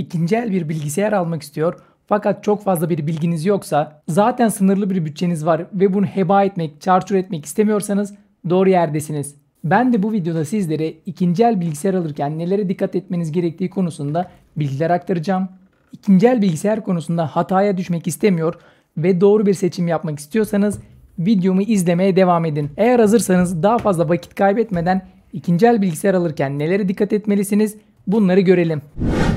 ikinci el bir bilgisayar almak istiyor fakat çok fazla bir bilginiz yoksa, zaten sınırlı bir bütçeniz var ve bunu heba etmek, çarçur etmek istemiyorsanız doğru yerdesiniz. Ben de bu videoda sizlere ikinci el bilgisayar alırken nelere dikkat etmeniz gerektiği konusunda bilgiler aktaracağım. İkinci el bilgisayar konusunda hataya düşmek istemiyor ve doğru bir seçim yapmak istiyorsanız videomu izlemeye devam edin. Eğer hazırsanız daha fazla vakit kaybetmeden ikinci el bilgisayar alırken nelere dikkat etmelisiniz bunları görelim.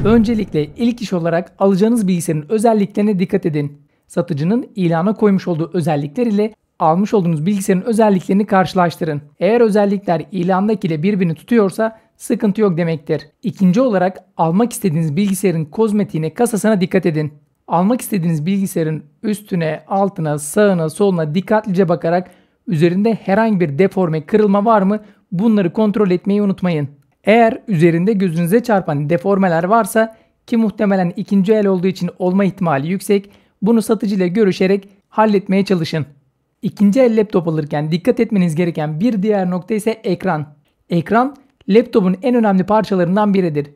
Öncelikle ilk iş olarak alacağınız bilgisayarın özelliklerine dikkat edin. Satıcının ilana koymuş olduğu özellikler ile almış olduğunuz bilgisayarın özelliklerini karşılaştırın. Eğer özellikler ilandaki ile birbirini tutuyorsa sıkıntı yok demektir. İkinci olarak almak istediğiniz bilgisayarın kozmetiğine kasasına dikkat edin. Almak istediğiniz bilgisayarın üstüne, altına, sağına, soluna dikkatlice bakarak üzerinde herhangi bir deforme, kırılma var mı bunları kontrol etmeyi unutmayın. Eğer üzerinde gözünüze çarpan deformeler varsa ki muhtemelen ikinci el olduğu için olma ihtimali yüksek bunu satıcıyla görüşerek halletmeye çalışın. İkinci el laptop alırken dikkat etmeniz gereken bir diğer nokta ise ekran. Ekran laptopun en önemli parçalarından biridir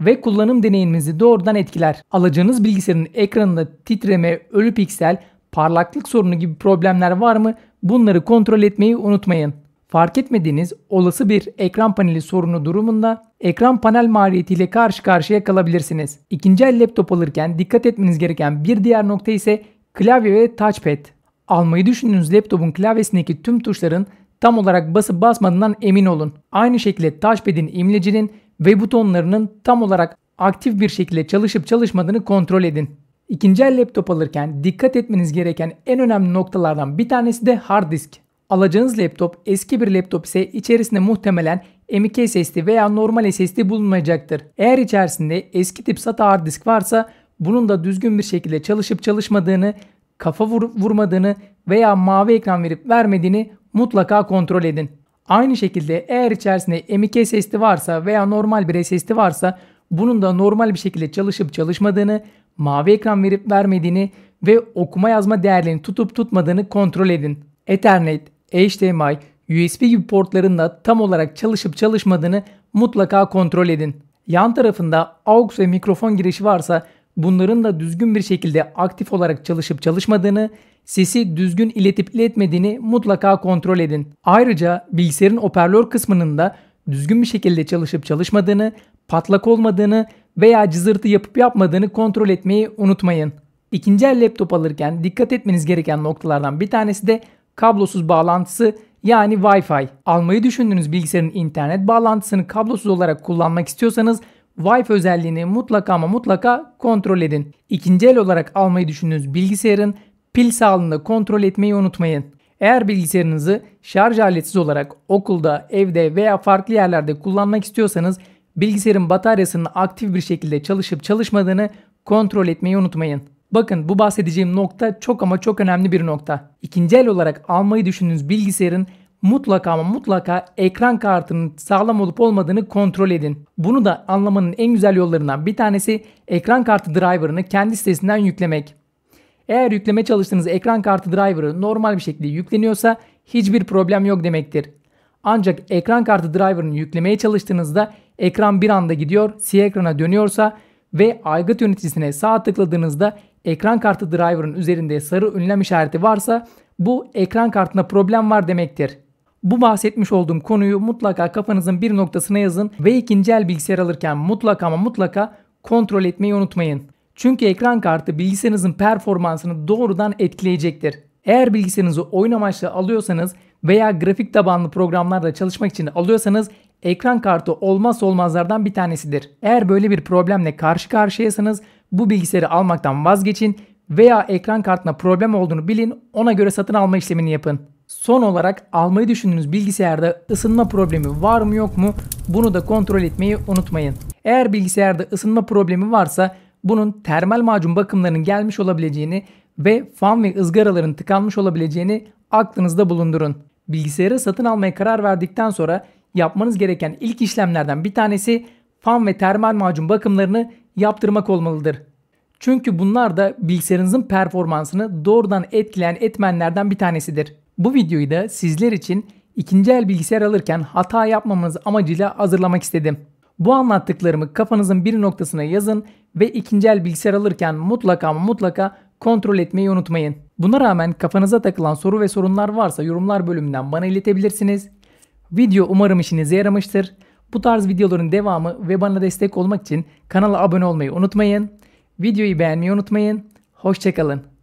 ve kullanım deneyiminizi doğrudan etkiler. Alacağınız bilgisayarın ekranında titreme, ölü piksel, parlaklık sorunu gibi problemler var mı bunları kontrol etmeyi unutmayın fark etmediğiniz olası bir ekran paneli sorunu durumunda ekran panel maliyetiyle karşı karşıya kalabilirsiniz. İkinci el laptop alırken dikkat etmeniz gereken bir diğer nokta ise klavye ve touchpad. Almayı düşündüğünüz laptopun klavyesindeki tüm tuşların tam olarak basıp basmadığından emin olun. Aynı şekilde touchpad'in imlecinin ve butonlarının tam olarak aktif bir şekilde çalışıp çalışmadığını kontrol edin. İkinci el laptop alırken dikkat etmeniz gereken en önemli noktalardan bir tanesi de hard disk. Alacağınız laptop eski bir laptop ise içerisinde muhtemelen M.2 SSD veya normal SSD bulunmayacaktır. Eğer içerisinde eski tip SATA hard disk varsa bunun da düzgün bir şekilde çalışıp çalışmadığını, kafa vur vurmadığını veya mavi ekran verip vermediğini mutlaka kontrol edin. Aynı şekilde eğer içerisinde M.2 SSD varsa veya normal bir SSD varsa bunun da normal bir şekilde çalışıp çalışmadığını, mavi ekran verip vermediğini ve okuma yazma değerlerini tutup tutmadığını kontrol edin. Ethernet, HDMI, USB gibi portlarında tam olarak çalışıp çalışmadığını mutlaka kontrol edin. Yan tarafında AUX ve mikrofon girişi varsa bunların da düzgün bir şekilde aktif olarak çalışıp çalışmadığını, sesi düzgün iletip iletmediğini mutlaka kontrol edin. Ayrıca bilgisayarın operlör kısmının da düzgün bir şekilde çalışıp çalışmadığını, patlak olmadığını veya cızırtı yapıp yapmadığını kontrol etmeyi unutmayın. İkinci el laptop alırken dikkat etmeniz gereken noktalardan bir tanesi de kablosuz bağlantısı yani Wi-Fi. Almayı düşündüğünüz bilgisayarın internet bağlantısını kablosuz olarak kullanmak istiyorsanız Wi-Fi özelliğini mutlaka ama mutlaka kontrol edin. İkinci el olarak almayı düşündüğünüz bilgisayarın pil sağlığını kontrol etmeyi unutmayın. Eğer bilgisayarınızı şarj aletsiz olarak okulda, evde veya farklı yerlerde kullanmak istiyorsanız bilgisayarın bataryasının aktif bir şekilde çalışıp çalışmadığını kontrol etmeyi unutmayın. Bakın bu bahsedeceğim nokta çok ama çok önemli bir nokta. İkinci el olarak almayı düşündüğünüz bilgisayarın mutlaka ama mutlaka ekran kartının sağlam olup olmadığını kontrol edin. Bunu da anlamanın en güzel yollarından bir tanesi ekran kartı driver'ını kendi sitesinden yüklemek. Eğer yükleme çalıştığınız ekran kartı driver'ı normal bir şekilde yükleniyorsa hiçbir problem yok demektir. Ancak ekran kartı driver'ını yüklemeye çalıştığınızda ekran bir anda gidiyor, siyah ekrana dönüyorsa ve aygıt yöneticisine sağ tıkladığınızda ekran kartı driver'ın üzerinde sarı ünlem işareti varsa bu ekran kartına problem var demektir. Bu bahsetmiş olduğum konuyu mutlaka kafanızın bir noktasına yazın ve ikinci el bilgisayar alırken mutlaka ama mutlaka kontrol etmeyi unutmayın. Çünkü ekran kartı bilgisayarınızın performansını doğrudan etkileyecektir. Eğer bilgisayarınızı oyun amaçlı alıyorsanız veya grafik tabanlı programlarla çalışmak için alıyorsanız ekran kartı olmaz olmazlardan bir tanesidir. Eğer böyle bir problemle karşı karşıyasınız, bu bilgisayarı almaktan vazgeçin veya ekran kartına problem olduğunu bilin ona göre satın alma işlemini yapın. Son olarak almayı düşündüğünüz bilgisayarda ısınma problemi var mı yok mu bunu da kontrol etmeyi unutmayın. Eğer bilgisayarda ısınma problemi varsa bunun termal macun bakımlarının gelmiş olabileceğini ve fan ve ızgaraların tıkanmış olabileceğini aklınızda bulundurun. Bilgisayarı satın almaya karar verdikten sonra yapmanız gereken ilk işlemlerden bir tanesi fan ve termal macun bakımlarını yaptırmak olmalıdır. Çünkü bunlar da bilgisayarınızın performansını doğrudan etkileyen etmenlerden bir tanesidir. Bu videoyu da sizler için ikinci el bilgisayar alırken hata yapmamanız amacıyla hazırlamak istedim. Bu anlattıklarımı kafanızın bir noktasına yazın ve ikinci el bilgisayar alırken mutlaka mutlaka kontrol etmeyi unutmayın. Buna rağmen kafanıza takılan soru ve sorunlar varsa yorumlar bölümünden bana iletebilirsiniz. Video umarım işinize yaramıştır. Bu tarz videoların devamı ve bana destek olmak için kanala abone olmayı unutmayın. Videoyu beğenmeyi unutmayın. Hoşçakalın.